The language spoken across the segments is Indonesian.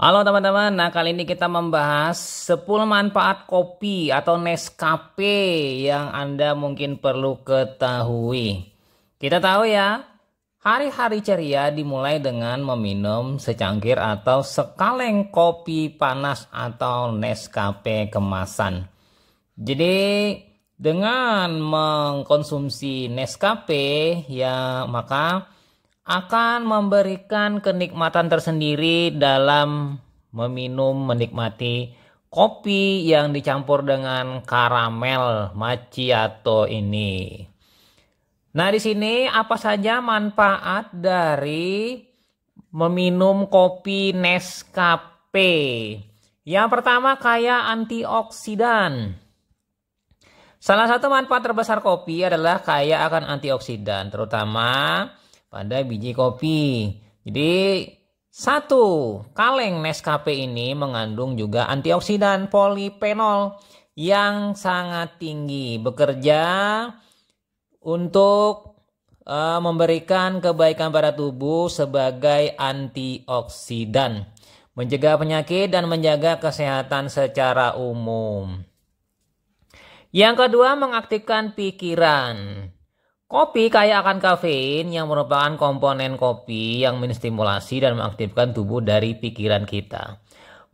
Halo teman-teman, nah kali ini kita membahas 10 manfaat kopi atau Nescafe yang Anda mungkin perlu ketahui. Kita tahu ya, hari-hari ceria dimulai dengan meminum secangkir atau sekaleng kopi panas atau Nescafe kemasan. Jadi dengan mengkonsumsi Nescafe ya maka akan memberikan kenikmatan tersendiri dalam meminum menikmati kopi yang dicampur dengan karamel macchiato ini. Nah, di sini apa saja manfaat dari meminum kopi Nescafe? Yang pertama kaya antioksidan. Salah satu manfaat terbesar kopi adalah kaya akan antioksidan, terutama pada biji kopi. Jadi satu, kaleng Nescafe ini mengandung juga antioksidan polifenol yang sangat tinggi. Bekerja untuk uh, memberikan kebaikan pada tubuh sebagai antioksidan, mencegah penyakit dan menjaga kesehatan secara umum. Yang kedua, mengaktifkan pikiran. Kopi kaya akan kafein yang merupakan komponen kopi yang menstimulasi dan mengaktifkan tubuh dari pikiran kita.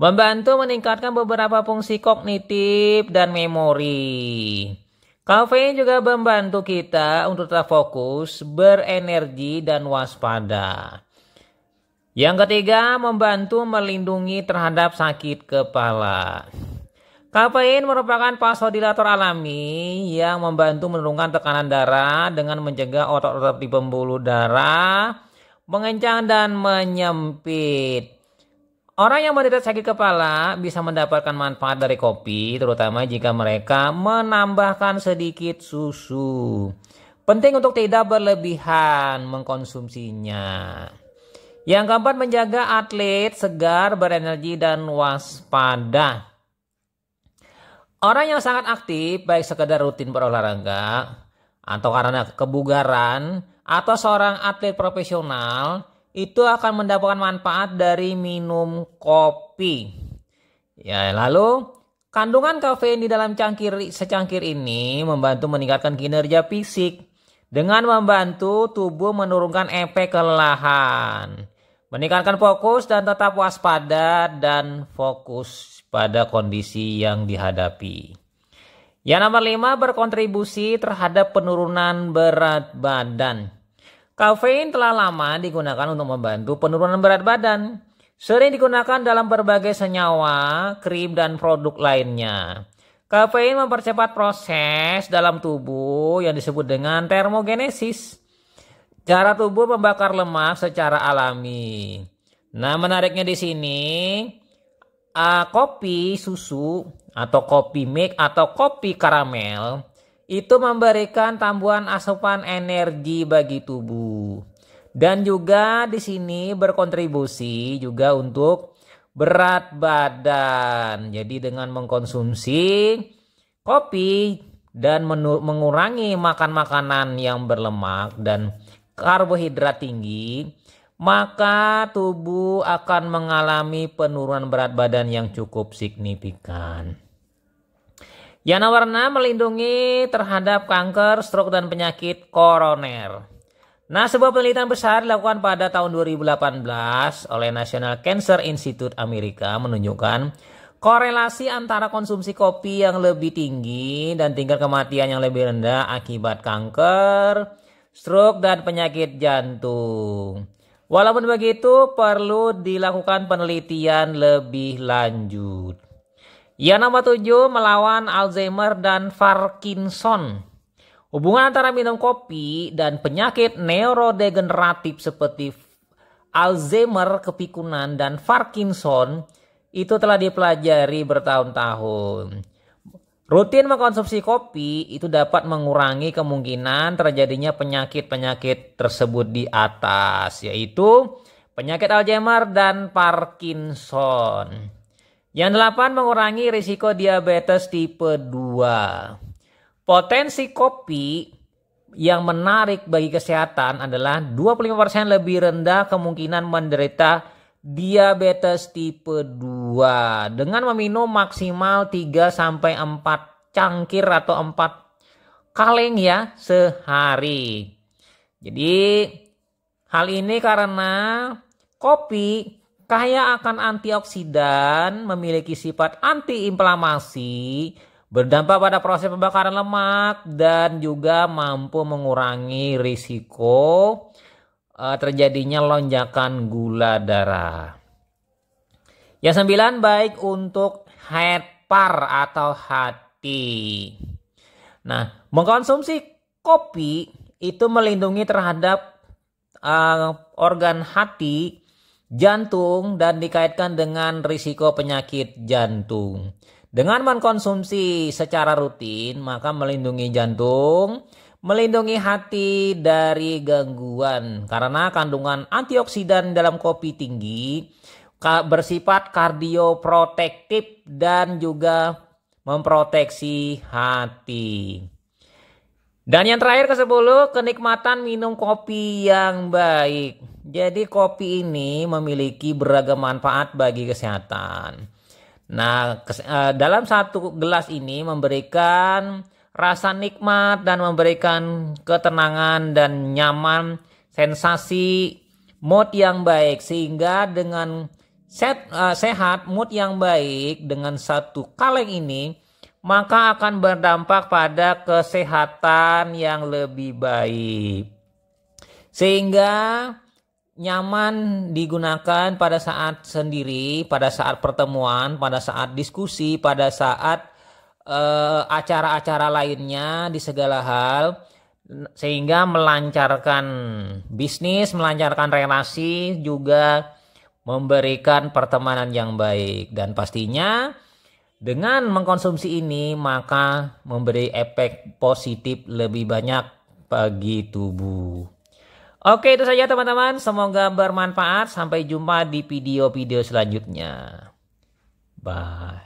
Membantu meningkatkan beberapa fungsi kognitif dan memori. Kafein juga membantu kita untuk tetap fokus, berenergi, dan waspada. Yang ketiga, membantu melindungi terhadap sakit kepala. Kafein merupakan vasodilator alami yang membantu menurunkan tekanan darah dengan mencegah otot-otot di pembuluh darah mengencang dan menyempit. Orang yang menderita sakit kepala bisa mendapatkan manfaat dari kopi, terutama jika mereka menambahkan sedikit susu. Penting untuk tidak berlebihan mengkonsumsinya. Yang keempat, menjaga atlet segar, berenergi, dan waspada. Orang yang sangat aktif, baik sekedar rutin berolahraga, atau karena kebugaran, atau seorang atlet profesional, itu akan mendapatkan manfaat dari minum kopi. Ya, lalu kandungan kafein di dalam cangkir secangkir ini membantu meningkatkan kinerja fisik dengan membantu tubuh menurunkan efek kelelahan. Meningkatkan fokus dan tetap waspada dan fokus pada kondisi yang dihadapi. Yang nomor lima, berkontribusi terhadap penurunan berat badan. Kafein telah lama digunakan untuk membantu penurunan berat badan. Sering digunakan dalam berbagai senyawa, krim, dan produk lainnya. Kafein mempercepat proses dalam tubuh yang disebut dengan termogenesis. Cara tubuh membakar lemak secara alami. Nah, menariknya di sini uh, kopi susu atau kopi milk atau kopi karamel itu memberikan tambuhan asupan energi bagi tubuh. Dan juga di sini berkontribusi juga untuk berat badan. Jadi dengan mengkonsumsi kopi dan mengurangi makan makanan yang berlemak dan karbohidrat tinggi, maka tubuh akan mengalami penurunan berat badan yang cukup signifikan. Yana warna melindungi terhadap kanker, stroke, dan penyakit koroner. Nah, sebuah penelitian besar dilakukan pada tahun 2018 oleh National Cancer Institute Amerika menunjukkan korelasi antara konsumsi kopi yang lebih tinggi dan tingkat kematian yang lebih rendah akibat kanker, stroke, dan penyakit jantung. Walaupun begitu, perlu dilakukan penelitian lebih lanjut. Yang nomor tujuh, melawan Alzheimer dan Parkinson. Hubungan antara minum kopi dan penyakit neurodegeneratif seperti Alzheimer, kepikunan, dan Parkinson itu telah dipelajari bertahun-tahun. Rutin mengkonsumsi kopi itu dapat mengurangi kemungkinan terjadinya penyakit-penyakit tersebut di atas, yaitu penyakit Alzheimer dan Parkinson. Yang delapan, mengurangi risiko diabetes tipe 2. Potensi kopi yang menarik bagi kesehatan adalah 25% lebih rendah kemungkinan menderita diabetes tipe 2 dengan meminum maksimal 3 sampai 4 cangkir atau 4 kaleng ya sehari. Jadi hal ini karena kopi kaya akan antioksidan, memiliki sifat antiinflamasi, berdampak pada proses pembakaran lemak dan juga mampu mengurangi risiko Eh, terjadinya lonjakan gula darah. Yang sembilan baik untuk par atau hati. Nah, mengkonsumsi kopi itu melindungi terhadap uh, organ hati, jantung dan dikaitkan dengan risiko penyakit jantung. Dengan mengkonsumsi secara rutin, maka melindungi jantung, melindungi hati dari gangguan karena kandungan antioksidan dalam kopi tinggi bersifat kardioprotektif dan juga memproteksi hati. Dan yang terakhir ke 10 kenikmatan minum kopi yang baik. Jadi kopi ini memiliki beragam manfaat bagi kesehatan. Nah, eh, dalam satu gelas ini memberikan rasa nikmat dan memberikan ketenangan dan nyaman, sensasi, mood yang baik sehingga dengan set, uh, sehat, mood yang baik dengan satu kaleng ini maka akan berdampak pada kesehatan yang lebih baik. Sehingga nyaman digunakan pada saat sendiri, pada saat pertemuan, pada saat diskusi, pada saat Eh, acara-acara lainnya di segala hal sehingga melancarkan bisnis, melancarkan relasi juga memberikan pertemanan yang baik dan pastinya dengan mengkonsumsi ini maka memberi efek positif lebih banyak bagi tubuh. Oke itu saja teman-teman, semoga bermanfaat. Sampai jumpa di video-video selanjutnya. Bye.